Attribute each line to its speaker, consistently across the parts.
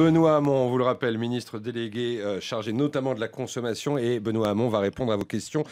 Speaker 1: Benoît Hamon, on vous le rappelle, ministre délégué euh, chargé notamment de la consommation. Et Benoît Hamon va répondre à vos questions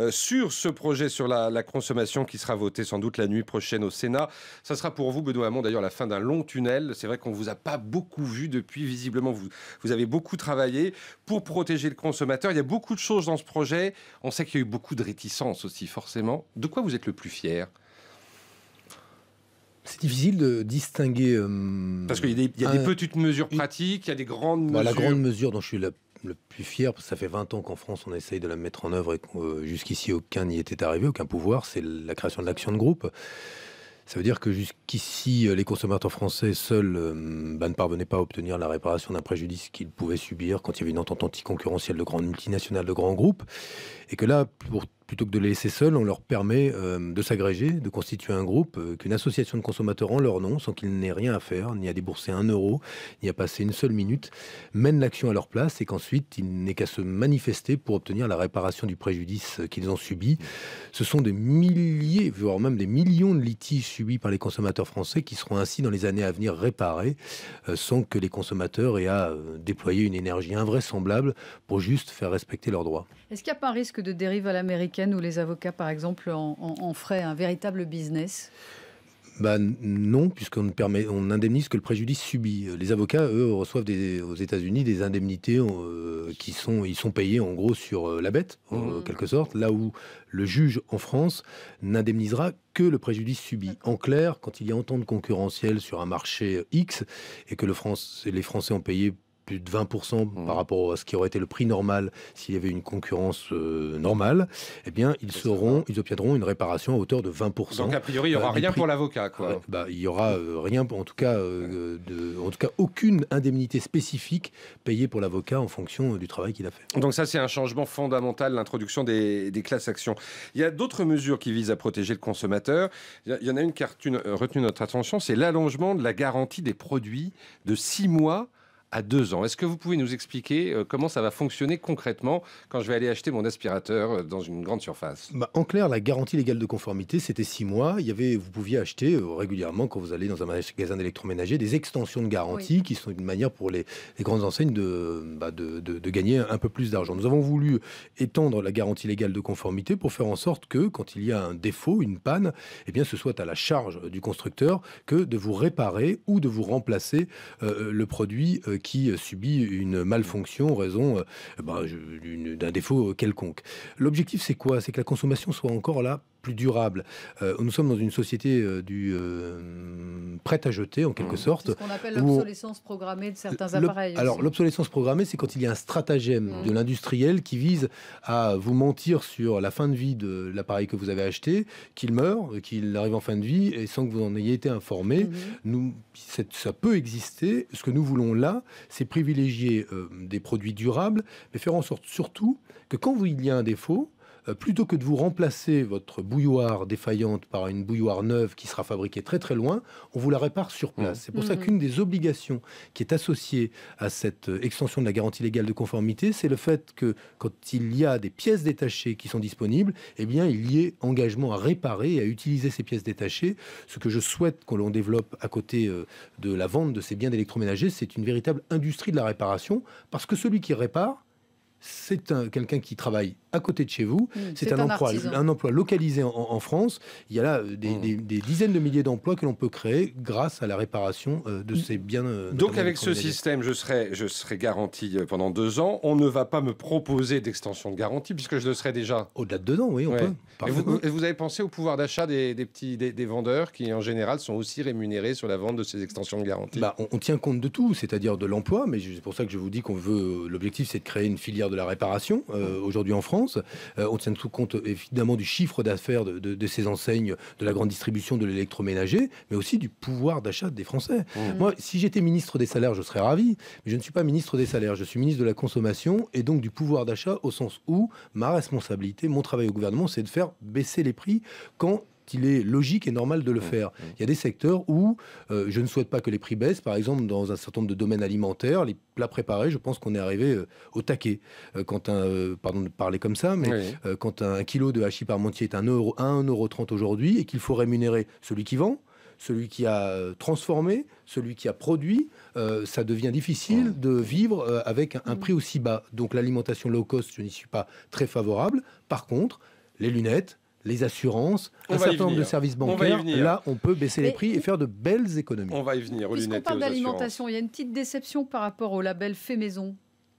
Speaker 1: euh, sur ce projet sur la, consommation qui sera voté sans doute la nuit prochaine au Sénat. Ça sera pour vous, Benoît Hamon, d'ailleurs la fin d'un long tunnel. C'est vrai qu'on ne vous a pas beaucoup vu depuis. Visiblement, vous, vous avez beaucoup travaillé pour protéger le consommateur. Il y a beaucoup de choses dans ce projet. On sait qu'il y a eu beaucoup de réticences aussi, forcément. De quoi vous êtes le plus fier
Speaker 2: c'est difficile de distinguer. Euh, parce qu'il y a, des, petites
Speaker 1: mesures pratiques, il y a des grandes mesures. Bah, la grande
Speaker 2: mesure dont je suis le, plus fier, ça fait 20 ans qu'en France on essaye de la mettre en œuvre et euh, jusqu'ici aucun n'y était arrivé, aucun pouvoir, c'est la création de l'action de groupe. Ça veut dire que jusqu'ici, euh, les consommateurs français seuls bah, ne parvenaient pas à obtenir la réparation d'un préjudice qu'ils pouvaient subir quand il y avait une entente anticoncurrentielle de grandes multinationales, de grands groupes. Et que là, pour plutôt que de les laisser seuls, on leur permet euh, de s'agréger, de constituer un groupe, euh, qu'une association de consommateurs en leur nom, sans qu'ils n'aient rien à faire, ni à débourser un euro, ni à passer une seule minute, mène l'action à leur place et qu'ensuite il n'est qu'à se manifester pour obtenir la réparation du préjudice euh, qu'ils ont subi. Mmh. Ce sont des milliers, voire même des millions de litiges subis par les consommateurs français qui seront ainsi dans les années à venir réparés, sans que les consommateurs aient à déployer une énergie invraisemblable pour juste faire respecter leurs droits. Est-ce qu'il n'y a pas un risque de dérive à l'américaine où les avocats, par exemple, en, en, un véritable business bah non, puisqu'on permet, on indemnise que le préjudice subi. Les avocats, eux, reçoivent aux États-Unis des indemnités euh, qui sont, ils sont payés en gros sur euh, la bête, en mmh. quelque sorte. Là où le juge en France n'indemnisera que le préjudice subi. En clair, quand il y a entente concurrentielle sur un marché X et que les Français ont payé plus de 20% mmh. par rapport à ce qui aurait été le prix normal s'il y avait une concurrence euh, normale, eh bien, ils, seront, ils obtiendront une réparation à hauteur de 20%. Donc, a priori, il n'y euh, aura rien
Speaker 1: pour l'avocat, bah, il n'y aura
Speaker 2: rien, en tout, cas, euh, de, en tout cas, aucune indemnité
Speaker 1: spécifique payée pour l'avocat en fonction du travail qu'il a fait. Donc, ça, c'est un changement fondamental, l'introduction des, classes actions. Il y a d'autres mesures qui visent à protéger le consommateur. Il y en a une qui a retenu notre attention, c'est l'allongement de la garantie des produits de 6 mois à deux ans. Est-ce que vous pouvez nous expliquer euh, comment ça va fonctionner concrètement quand je vais aller acheter mon aspirateur euh, dans une grande surface
Speaker 2: bah, En clair, la garantie légale de conformité, c'était six mois. Il y avait, vous pouviez acheter euh, régulièrement, quand vous allez dans un magasin d'électroménager, des extensions de garantie qui sont une manière pour les, grandes enseignes bah, de, de, gagner un peu plus d'argent. Nous avons voulu étendre la garantie légale de conformité pour faire en sorte que quand il y a un défaut, une panne, eh bien, ce soit à la charge du constructeur que de vous réparer ou de vous remplacer le produit qui euh, subit une malfonction en raison euh, bah, d'un défaut euh, quelconque. L'objectif, c'est quoi C'est que la consommation soit encore là plus durable. Euh, nous sommes dans une société euh, du euh, prête à jeter, en quelque mmh. sorte. C'est ce qu'on appelle l'obsolescence programmée de certains appareils. Alors, l'obsolescence programmée, c'est quand il y a un stratagème mmh. de l'industriel qui vise à vous mentir sur la fin de vie de l'appareil que vous avez acheté, qu'il meurt, euh, qu'il arrive en fin de vie, et sans que vous en ayez été informé. Mmh. nous Nous, ça peut exister. Ce que nous voulons là, c'est privilégier des produits durables, mais faire en sorte surtout que quand il y a un défaut, euh, plutôt que de vous remplacer votre bouilloire défaillante par une bouilloire neuve qui sera fabriquée très très loin, on vous la répare sur mmh. place. C'est pour ça mmh. qu'une des obligations qui est associée à cette euh, extension de la garantie légale de conformité, c'est le fait que quand il y a des pièces détachées qui sont disponibles, eh bien il y ait engagement à réparer et à utiliser ces pièces détachées. Ce que je souhaite qu'on l'on développe à côté euh, de la vente de ces biens d'électroménager, c'est une véritable industrie de la réparation, parce que celui qui répare, c'est quelqu'un qui travaille à côté de chez vous. c'est un, emploi, un emploi localisé en, France. Il y a là euh, hmm. des, dizaines de milliers d'emplois que l'on peut créer grâce à la réparation euh, de hmm. ces biens. Euh, Donc avec ce système,
Speaker 1: je serai, je serai garanti pendant deux ans. On ne va pas me proposer d'extension de garantie puisque je le serai déjà. Au-delà de deux oui, on peut. Et vous, avez pensé au pouvoir d'achat des, petits des, vendeurs qui, en général, sont aussi rémunérés sur la vente de ces extensions de garantie bah, on, on tient compte de tout, c'est-à-dire de
Speaker 2: l'emploi, mais c'est pour ça que je vous dis qu'on veut. L'objectif, c'est de créer une filière de la réparation euh, aujourd'hui en France. Euh, on tient tout compte évidemment du chiffre d'affaires de, ces enseignes, de la grande distribution, de l'électroménager, mais aussi du pouvoir d'achat des Français. Mmh. Moi, si j'étais ministre des salaires, je serais ravi, mais je ne suis pas ministre des salaires, je suis ministre de la consommation et donc du pouvoir d'achat au sens où ma responsabilité, mon travail au gouvernement, c'est de faire baisser les prix quand il est logique et normal de le mmh. faire. Mmh. Il y a des secteurs où euh, je ne souhaite pas que les prix baissent, par exemple dans un certain nombre de domaines alimentaires, les plats préparés, je pense qu'on est arrivé euh, au taquet. Euh, quand un, pardon de parler comme ça, mais quand un kilo de hachis parmentier est à euro, 1, euro aujourd'hui et qu'il faut rémunérer celui qui vend, celui qui a transformé, celui qui a produit, ça devient difficile mmh. de vivre avec un prix aussi bas. Donc l'alimentation low cost, je n'y suis pas très favorable. Par contre, les lunettes, les assurances, un certain nombre de services bancaires. là, on peut baisser les prix et faire de belles économies. On va y venir. Puisqu'on parle d'alimentation, il y a une petite déception par rapport au label fait maison.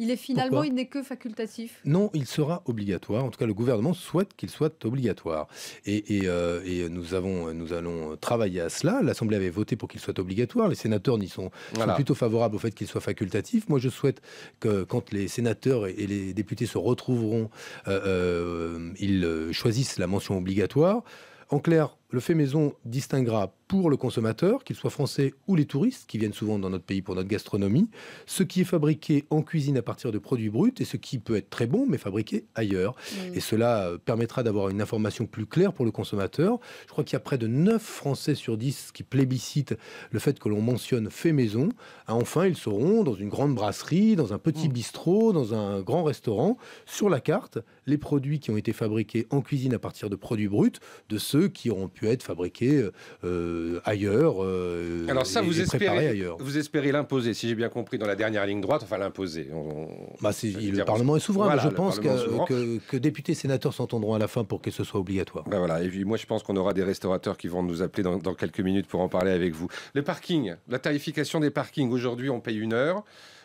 Speaker 2: Il est finalement, il n'est que facultatif. Non, il sera obligatoire. En tout cas, le gouvernement souhaite qu'il soit obligatoire. Euh, et, nous, avons, nous allons travailler à cela. L'Assemblée avait voté pour qu'il soit obligatoire. Les sénateurs n'y sont, plutôt favorables au fait qu'il soit facultatif. Moi, je souhaite que quand les sénateurs et, les députés se retrouveront, euh, euh, ils choisissent la mention obligatoire. En clair, le fait maison distinguera pour le consommateur, qu'il soit français ou les touristes qui viennent souvent dans notre pays pour notre gastronomie, ce qui est fabriqué en cuisine à partir de produits bruts et ce qui peut être très bon mais fabriqué ailleurs. Et cela euh, permettra d'avoir une information plus claire pour le consommateur. Je crois qu'il y a près de 9 Français sur 10 qui plébiscitent le fait que l'on mentionne fait maison. Ah, enfin, ils seront dans une grande brasserie, dans un petit mm. bistrot, dans un grand restaurant, sur la carte, les produits qui ont été fabriqués en cuisine à partir de produits bruts, de ceux qui auront pu être fabriqué euh, euh, ailleurs. Euh, Alors ça, vous, espérez, ailleurs. vous
Speaker 1: espérez l'imposer, si j'ai bien compris, dans la dernière ligne droite, enfin l'imposer. On... Bah, le Parlement est souverain, je pense que, que, députés et sénateurs s'entendront à la fin pour que ce soit obligatoire. Ben voilà, et moi je pense qu'on aura des restaurateurs qui vont nous appeler dans, dans quelques minutes pour en parler avec vous. Les parkings, la tarification des parkings, aujourd'hui on paye une heure.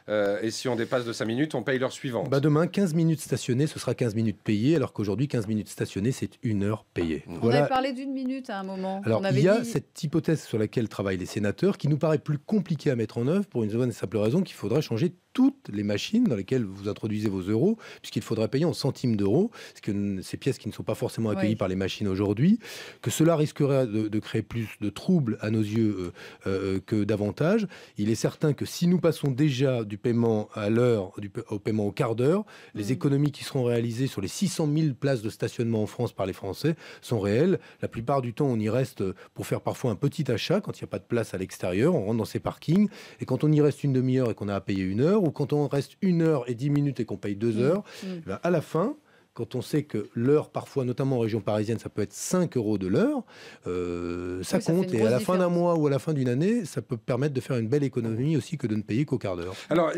Speaker 1: Euh, et si on dépasse de 5 minutes, on paye l'heure suivante.
Speaker 2: Bah, demain, 15 minutes stationnées, ce sera 15 minutes payées, alors qu'aujourd'hui, 15 minutes stationnées, c'est une heure payée. On avait parlé d'une minute à un moment. Alors, il y a cette hypothèse sur laquelle travaillent les sénateurs qui nous paraît plus compliquée à mettre en œuvre pour une bonne et simple raison qu'il faudrait changer toutes les machines dans lesquelles vous introduisez vos euros, puisqu'il faudrait payer en centimes d'euros, que ces pièces qui ne sont pas forcément accueillies par les machines aujourd'hui, que cela risquerait de, créer plus de troubles à nos yeux euh, euh, que davantage. Il est certain que si nous passons déjà du paiement à l'heure au paiement au quart d'heure, les mm. économies qui seront réalisées sur les 600 000 places de stationnement en France par les Français sont réelles. La plupart du temps, on y reste euh, pour faire parfois un petit achat quand il n'y a pas de place à l'extérieur. On rentre dans ces parkings et quand on y reste une demi-heure et qu'on a à payer une heure, ou quand on reste une heure et dix minutes et qu'on paye deux mm. heures, mm. Eh ben, à la fin, quand on sait que l'heure, parfois, notamment en région parisienne, ça peut être 5 euros de l'heure, euh, ça compte. et à la fin d'un mois ou à la fin d'une année, ça peut permettre de faire une belle économie aussi que de ne payer qu'au quart d'heure.
Speaker 1: Alors,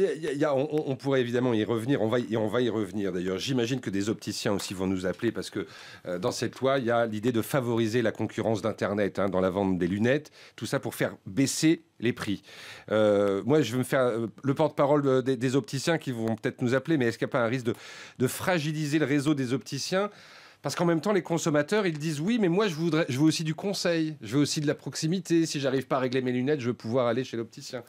Speaker 1: on, pourrait évidemment y revenir, on va y, on va y revenir d'ailleurs. J'imagine que des opticiens aussi vont nous appeler parce que euh, dans cette loi, il y a l'idée de favoriser la concurrence d'Internet hein, dans la vente des lunettes, tout ça pour faire baisser les prix. Euh, moi, je veux me faire euh, le porte-parole euh, des opticiens qui vont peut-être nous appeler, mais est-ce qu'il n'y a pas un risque de, fragiliser le réseau des opticiens parce qu'en même temps, les consommateurs, ils disent oui, mais moi, je, voudrais, je veux aussi du conseil, je veux aussi de la proximité. Si j'arrive pas à régler mes lunettes, je veux pouvoir aller chez l'opticien.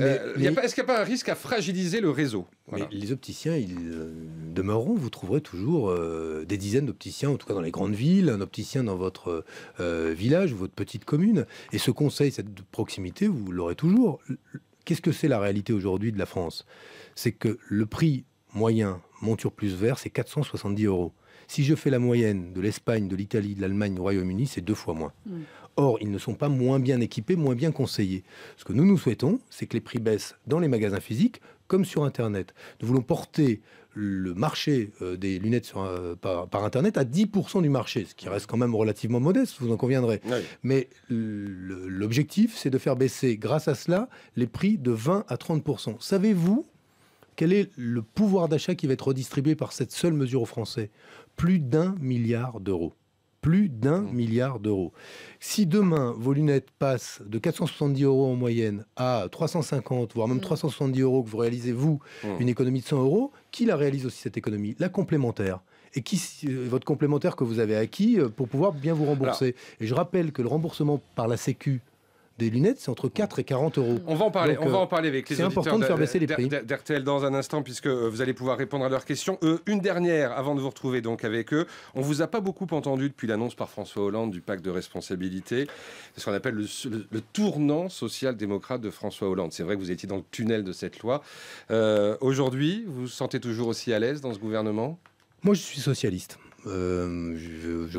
Speaker 1: Euh, est-ce qu'il n'y a pas un risque à fragiliser le réseau
Speaker 2: Les opticiens, ils euh, demeureront. Vous trouverez toujours euh, des dizaines d'opticiens, en tout cas dans les grandes villes, un opticien dans votre village votre petite commune. Et ce conseil, cette proximité, vous l'aurez toujours. Qu'est-ce que c'est la réalité aujourd'hui de la France C'est que le prix moyen monture plus vert, c'est 470 euros. Si je fais la moyenne de l'Espagne, de l'Italie, de l'Allemagne, du Royaume-Uni, c'est deux fois moins. Mm. Or, ils ne sont pas moins bien équipés, moins bien conseillés. Ce que nous, nous souhaitons, c'est que les prix baissent dans les magasins physiques comme sur Internet. Nous voulons porter le marché euh, des lunettes euh, par, Internet à 10% du marché, ce qui reste quand même relativement modeste, vous en conviendrez. Mais l'objectif, c'est de faire baisser, grâce à cela, les prix de 20 à 30%. Savez-vous quel est le pouvoir d'achat qui va être redistribué par cette seule mesure aux Français Plus d'un milliard d'euros plus d'un milliard d'euros. Si demain vos lunettes passent de 470 euros en moyenne à 350, voire même 370 mm. euros, que vous réalisez vous mm. une économie de 100 euros, qui la réalise aussi cette économie La complémentaire et qui, euh, votre complémentaire que vous avez acquis euh, pour pouvoir bien vous rembourser. et je rappelle que le remboursement par la Sécu des lunettes, c'est entre 4 et 40 euros. On va en parler, on va euh, en parler avec les C'est important de faire baisser les
Speaker 1: D'RTL dans un instant, puisque euh, vous allez pouvoir répondre à leurs questions. Euh, une dernière, avant de vous retrouver donc avec eux. On vous a pas beaucoup entendu depuis l'annonce par François Hollande du pacte de responsabilité, ce qu'on appelle le, tournant social-démocrate de François Hollande. C'est vrai que vous étiez dans le tunnel de cette loi. Aujourd'hui, vous vous sentez toujours aussi à l'aise dans ce gouvernement Moi, je suis
Speaker 2: socialiste. Euh,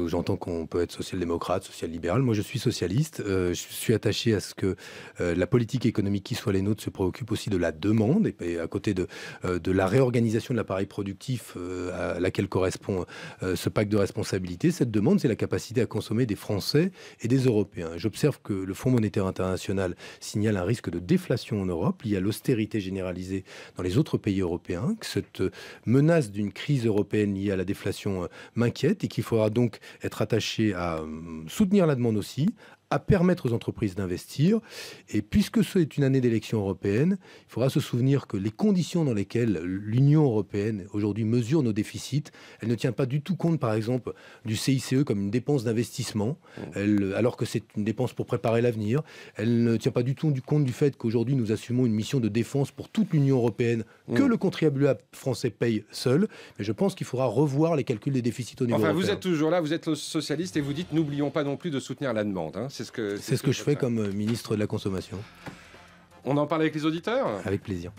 Speaker 2: j'entends qu'on peut être social-démocrate, social-libéral. Moi, je suis socialiste. Euh, je suis attaché à ce que euh, la politique économique qui soit les nôtres se préoccupe aussi de la demande et, à côté de, de la réorganisation de l'appareil productif à laquelle correspond ce pacte de responsabilité. Cette demande, c'est la capacité à consommer des Français et des Européens. J'observe que le Fonds monétaire international signale un risque de déflation en Europe lié à l'austérité généralisée dans les autres pays européens. Que cette menace d'une crise européenne liée à la déflation m'inquiète et qu'il faudra donc être attaché à euh, soutenir la demande aussi, à permettre aux entreprises d'investir. Et puisque c'est une année d'élection européenne, il faudra se souvenir que les conditions dans lesquelles l'Union européenne aujourd'hui mesure nos déficits, elle ne tient pas du tout compte, par exemple, du CICE comme une dépense d'investissement, mmh. alors que c'est une dépense pour préparer l'avenir. Elle ne tient pas du tout du compte du fait qu'aujourd'hui nous assumons une mission de défense pour toute l'Union européenne que mmh. le contribuable français paye seul. Mais je pense qu'il faudra revoir les calculs des déficits au niveau européen. Enfin, vous êtes
Speaker 1: toujours là, vous êtes socialiste et vous dites n'oublions pas non plus de soutenir la demande. Hein c'est ce que, je fais comme
Speaker 2: euh, ministre de la Consommation.
Speaker 1: On en parle avec les auditeurs Avec plaisir.